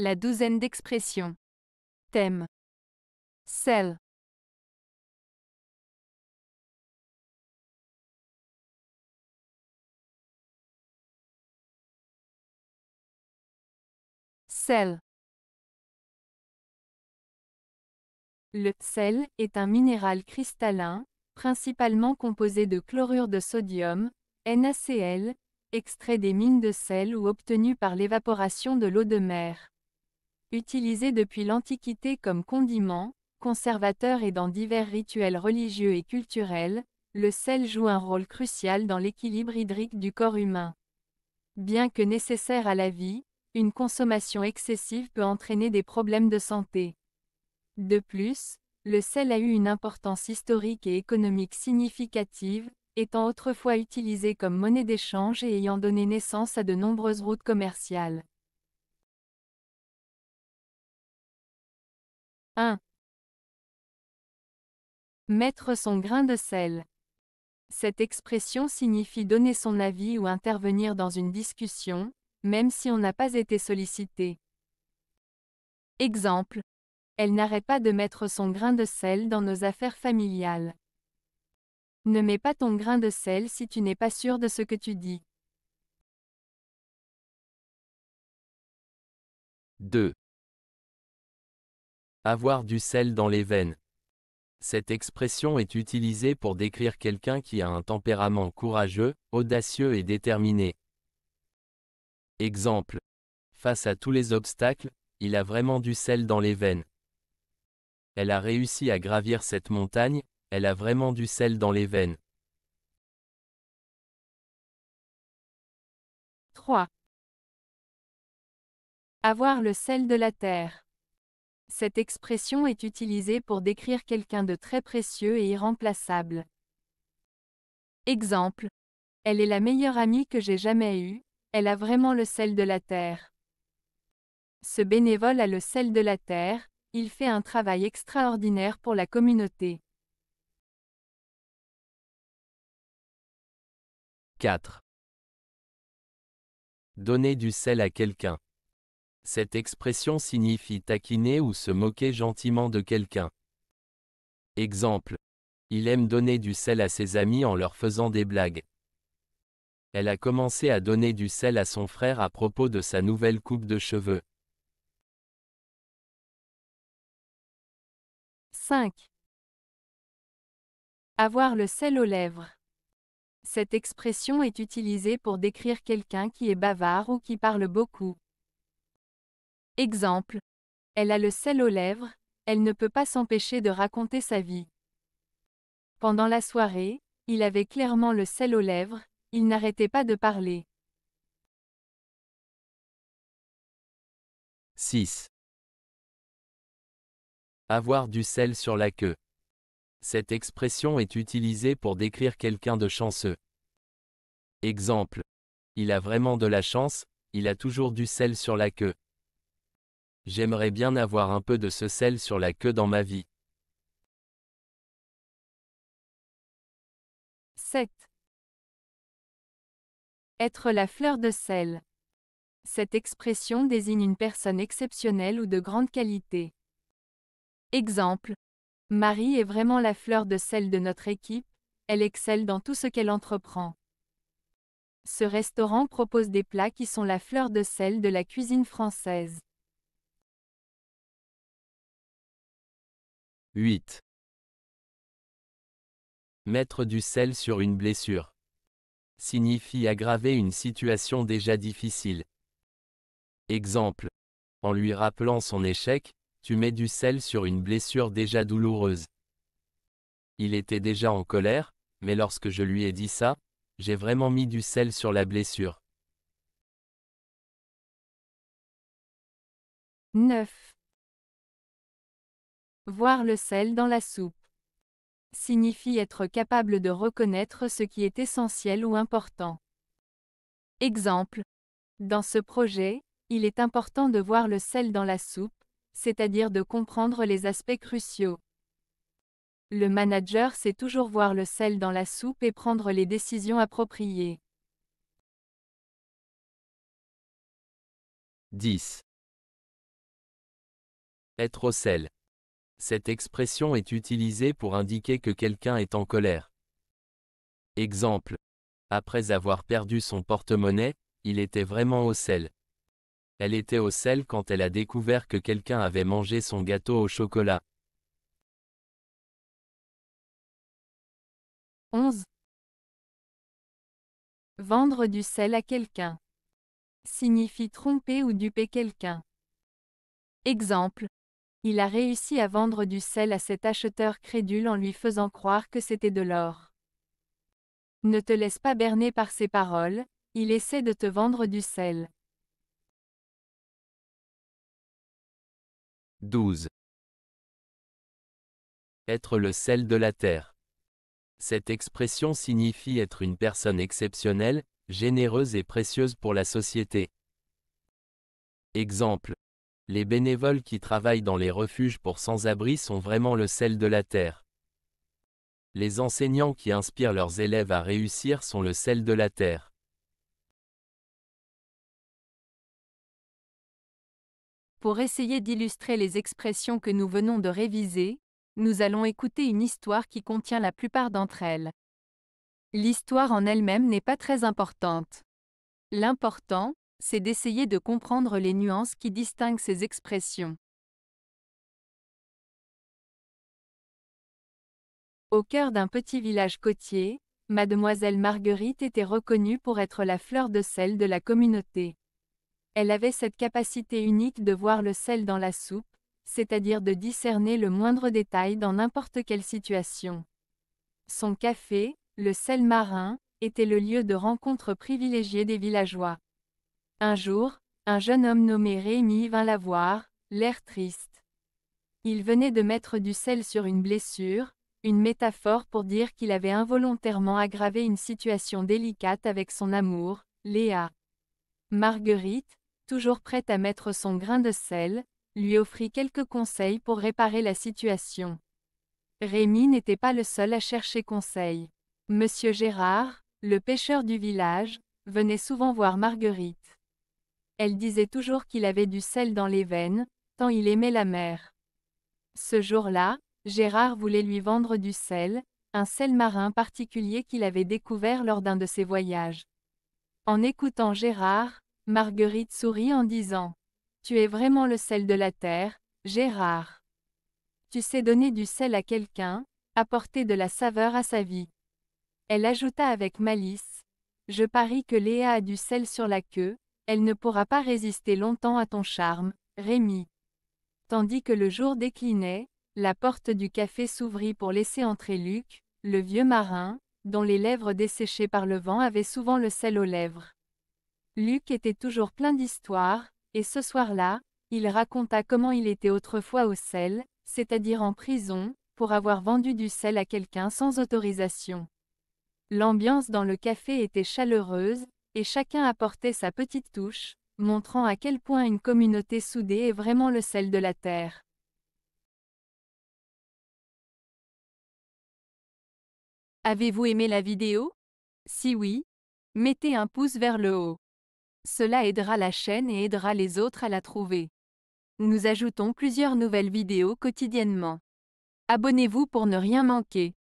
La douzaine d'expressions. Thème. Sel. Sel. Le sel est un minéral cristallin, principalement composé de chlorure de sodium, NaCl, extrait des mines de sel ou obtenu par l'évaporation de l'eau de mer utilisé depuis l'Antiquité comme condiment, conservateur et dans divers rituels religieux et culturels, le sel joue un rôle crucial dans l'équilibre hydrique du corps humain. Bien que nécessaire à la vie, une consommation excessive peut entraîner des problèmes de santé. De plus, le sel a eu une importance historique et économique significative, étant autrefois utilisé comme monnaie d'échange et ayant donné naissance à de nombreuses routes commerciales. 1. Mettre son grain de sel. Cette expression signifie donner son avis ou intervenir dans une discussion, même si on n'a pas été sollicité. Exemple. Elle n'arrête pas de mettre son grain de sel dans nos affaires familiales. Ne mets pas ton grain de sel si tu n'es pas sûr de ce que tu dis. 2. Avoir du sel dans les veines. Cette expression est utilisée pour décrire quelqu'un qui a un tempérament courageux, audacieux et déterminé. Exemple. Face à tous les obstacles, il a vraiment du sel dans les veines. Elle a réussi à gravir cette montagne, elle a vraiment du sel dans les veines. 3. Avoir le sel de la terre. Cette expression est utilisée pour décrire quelqu'un de très précieux et irremplaçable. Exemple. Elle est la meilleure amie que j'ai jamais eue, elle a vraiment le sel de la terre. Ce bénévole a le sel de la terre, il fait un travail extraordinaire pour la communauté. 4. Donner du sel à quelqu'un. Cette expression signifie taquiner ou se moquer gentiment de quelqu'un. Exemple. Il aime donner du sel à ses amis en leur faisant des blagues. Elle a commencé à donner du sel à son frère à propos de sa nouvelle coupe de cheveux. 5. Avoir le sel aux lèvres. Cette expression est utilisée pour décrire quelqu'un qui est bavard ou qui parle beaucoup. Exemple. Elle a le sel aux lèvres, elle ne peut pas s'empêcher de raconter sa vie. Pendant la soirée, il avait clairement le sel aux lèvres, il n'arrêtait pas de parler. 6. Avoir du sel sur la queue. Cette expression est utilisée pour décrire quelqu'un de chanceux. Exemple. Il a vraiment de la chance, il a toujours du sel sur la queue. J'aimerais bien avoir un peu de ce sel sur la queue dans ma vie. 7. Être la fleur de sel. Cette expression désigne une personne exceptionnelle ou de grande qualité. Exemple. Marie est vraiment la fleur de sel de notre équipe, elle excelle dans tout ce qu'elle entreprend. Ce restaurant propose des plats qui sont la fleur de sel de la cuisine française. 8. Mettre du sel sur une blessure signifie aggraver une situation déjà difficile. Exemple. En lui rappelant son échec, tu mets du sel sur une blessure déjà douloureuse. Il était déjà en colère, mais lorsque je lui ai dit ça, j'ai vraiment mis du sel sur la blessure. 9. Voir le sel dans la soupe signifie être capable de reconnaître ce qui est essentiel ou important. Exemple. Dans ce projet, il est important de voir le sel dans la soupe, c'est-à-dire de comprendre les aspects cruciaux. Le manager sait toujours voir le sel dans la soupe et prendre les décisions appropriées. 10. Être au sel. Cette expression est utilisée pour indiquer que quelqu'un est en colère. Exemple. Après avoir perdu son porte-monnaie, il était vraiment au sel. Elle était au sel quand elle a découvert que quelqu'un avait mangé son gâteau au chocolat. 11. Vendre du sel à quelqu'un signifie tromper ou duper quelqu'un. Exemple. Il a réussi à vendre du sel à cet acheteur crédule en lui faisant croire que c'était de l'or. Ne te laisse pas berner par ses paroles, il essaie de te vendre du sel. 12. Être le sel de la terre. Cette expression signifie être une personne exceptionnelle, généreuse et précieuse pour la société. Exemple. Les bénévoles qui travaillent dans les refuges pour sans-abri sont vraiment le sel de la terre. Les enseignants qui inspirent leurs élèves à réussir sont le sel de la terre. Pour essayer d'illustrer les expressions que nous venons de réviser, nous allons écouter une histoire qui contient la plupart d'entre elles. L'histoire en elle-même n'est pas très importante. L'important, c'est d'essayer de comprendre les nuances qui distinguent ces expressions. Au cœur d'un petit village côtier, mademoiselle Marguerite était reconnue pour être la fleur de sel de la communauté. Elle avait cette capacité unique de voir le sel dans la soupe, c'est-à-dire de discerner le moindre détail dans n'importe quelle situation. Son café, le sel marin, était le lieu de rencontre privilégié des villageois. Un jour, un jeune homme nommé Rémi vint la voir, l'air triste. Il venait de mettre du sel sur une blessure, une métaphore pour dire qu'il avait involontairement aggravé une situation délicate avec son amour, Léa. Marguerite, toujours prête à mettre son grain de sel, lui offrit quelques conseils pour réparer la situation. Rémi n'était pas le seul à chercher conseil. Monsieur Gérard, le pêcheur du village, venait souvent voir Marguerite. Elle disait toujours qu'il avait du sel dans les veines, tant il aimait la mer. Ce jour-là, Gérard voulait lui vendre du sel, un sel marin particulier qu'il avait découvert lors d'un de ses voyages. En écoutant Gérard, Marguerite sourit en disant ⁇ Tu es vraiment le sel de la terre, Gérard. Tu sais donner du sel à quelqu'un, apporter de la saveur à sa vie. ⁇ Elle ajouta avec malice ⁇ Je parie que Léa a du sel sur la queue, elle ne pourra pas résister longtemps à ton charme, Rémi. Tandis que le jour déclinait, la porte du café s'ouvrit pour laisser entrer Luc, le vieux marin, dont les lèvres desséchées par le vent avaient souvent le sel aux lèvres. Luc était toujours plein d'histoires, et ce soir-là, il raconta comment il était autrefois au sel, c'est-à-dire en prison, pour avoir vendu du sel à quelqu'un sans autorisation. L'ambiance dans le café était chaleureuse, et chacun apportait sa petite touche, montrant à quel point une communauté soudée est vraiment le sel de la terre. Avez-vous aimé la vidéo Si oui, mettez un pouce vers le haut. Cela aidera la chaîne et aidera les autres à la trouver. Nous ajoutons plusieurs nouvelles vidéos quotidiennement. Abonnez-vous pour ne rien manquer.